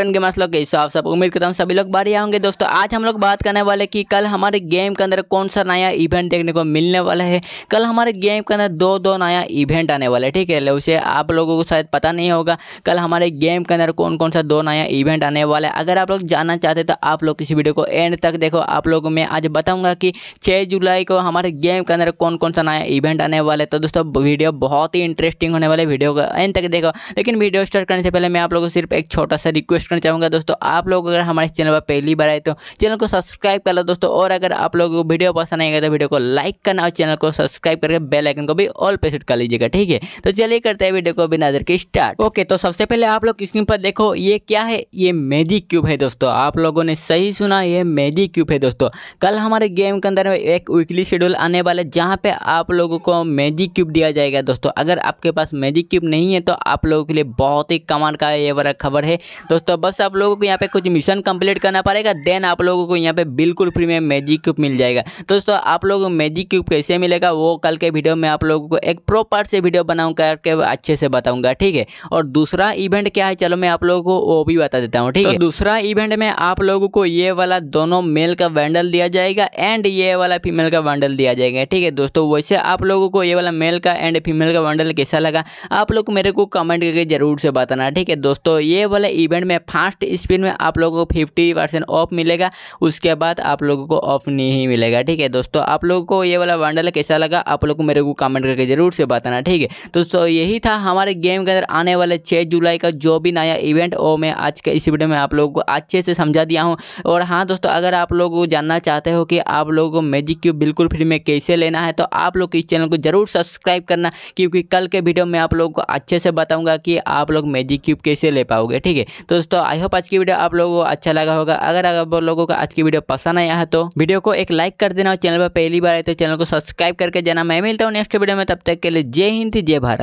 करेंगे मैं लोग के हिसाब सब उम्मीद करता हूँ सभी लोग बारी आएंगे दोस्तों आज हम लोग बात करने वाले कि कल हमारे गेम के अंदर कौन सा नया इवेंट देखने को मिलने वाला है कल हमारे गेम के अंदर दो दो नया इवेंट आने वाला है ठीक है उसे आप लोगों को शायद पता नहीं होगा कल हमारे गेम के अंदर कौन कौन सा दो नया इवेंट आने वाला है अगर आप लोग जानना चाहते तो आप लोग किसी वीडियो को एंड तक देखो आप लोगों मैं आज बताऊंगा कि छः जुलाई को हमारे गेम के अंदर कौन कौन सा नया इवेंट आने वाला है तो दोस्तों वीडियो बहुत ही इंटरेस्टिंग होने वाले वीडियो को एंड तक देखो लेकिन वीडियो स्टार्ट करने से पहले मैं आप लोगों को सिर्फ एक छोटा सा रिक्वेस्ट करना चाहूँगा दोस्तों आप लोग अगर हमारे चैनल पर पहली बार आए तो चैनल को सब्सक्राइब कर लो दोस्तों और अगर आप लोगों को वीडियो पसंद आएगा तो वीडियो को लाइक करना और चैनल को सब्सक्राइब करके बेल आइकन को भी ऑल पे सेट कर लीजिएगा ठीक है तो चलिए करते हैं वीडियो को बिना देर के स्टार्ट ओके तो सबसे पहले आप लोग स्क्रीन पर देखो ये क्या है ये मैजिक क्यूब है दोस्तों आप लोगों ने सही सुना ये मैजिक क्यूब है दोस्तों कल हमारे गेम के अंदर एक वीकली शेड्यूल आने वाला है जहाँ पे आप लोगों को मैजिक क्यूब दिया जाएगा दोस्तों अगर आपके पास मैजिक क्यूब नहीं है तो आप लोगों के लिए बहुत ही कमाल का ये वाला खबर है दोस्तों तो बस आप लोगों को यहाँ पे कुछ मिशन कंप्लीट करना पड़ेगा देन आप लोगों को यहाँ पे बिल्कुल फ्री में मैजिक क्यूब मिल जाएगा दोस्तों आप लोगों को मैजिक क्यूब कैसे मिलेगा वो कल के वीडियो में आप लोगों को एक प्रॉपर से वीडियो बनाऊँ करके अच्छे से बताऊँगा ठीक है और दूसरा इवेंट क्या है चलो मैं आप लोगों को वो भी बता देता हूँ ठीक तो है दूसरा इवेंट में आप लोगों को ये वाला दोनों मेल का वैंडल दिया जाएगा एंड ये वाला फीमेल का वैंडल दिया जाएगा ठीक है दोस्तों वैसे आप लोगों को ये वाला मेल का एंड फीमेल का वैंडल कैसा लगा आप लोग मेरे को कमेंट करके जरूर से बताना ठीक है दोस्तों ये वाला इवेंट में फास्ट स्पीड में आप लोगों को फिफ्टी परसेंट ऑफ मिलेगा उसके बाद आप लोगों को ऑफ नहीं मिलेगा ठीक है दोस्तों आप लोगों को ये वाला बंडल कैसा लगा आप लोग को मेरे को कमेंट करके ज़रूर से बताना ठीक है दोस्तों यही था हमारे गेम के अंदर आने वाले छः जुलाई का जो भी नया इवेंट वो मैं आज के इस वीडियो में आप लोगों को अच्छे से समझा दिया हूँ और हाँ दोस्तों अगर आप लोग जानना चाहते हो कि आप लोगों को मैजिक क्यूब बिल्कुल फ्री में कैसे लेना है तो आप लोग इस चैनल को ज़रूर सब्सक्राइब करना क्योंकि कल के वीडियो में आप लोगों को अच्छे से बताऊंगा कि आप लोग मैजिक क्यूब कैसे ले पाओगे ठीक है तो दोस्तों आई होप आज की वीडियो आप लोगों को अच्छा लगा होगा अगर आप लोगों को आज की वीडियो पसंद आया है तो वीडियो को एक लाइक कर देना और चैनल पर पहली बार आए तो चैनल को सब्सक्राइब करके जाना मैं मिलता हूँ नेक्स्ट वीडियो में तब तक के लिए जय हिंद जय भारत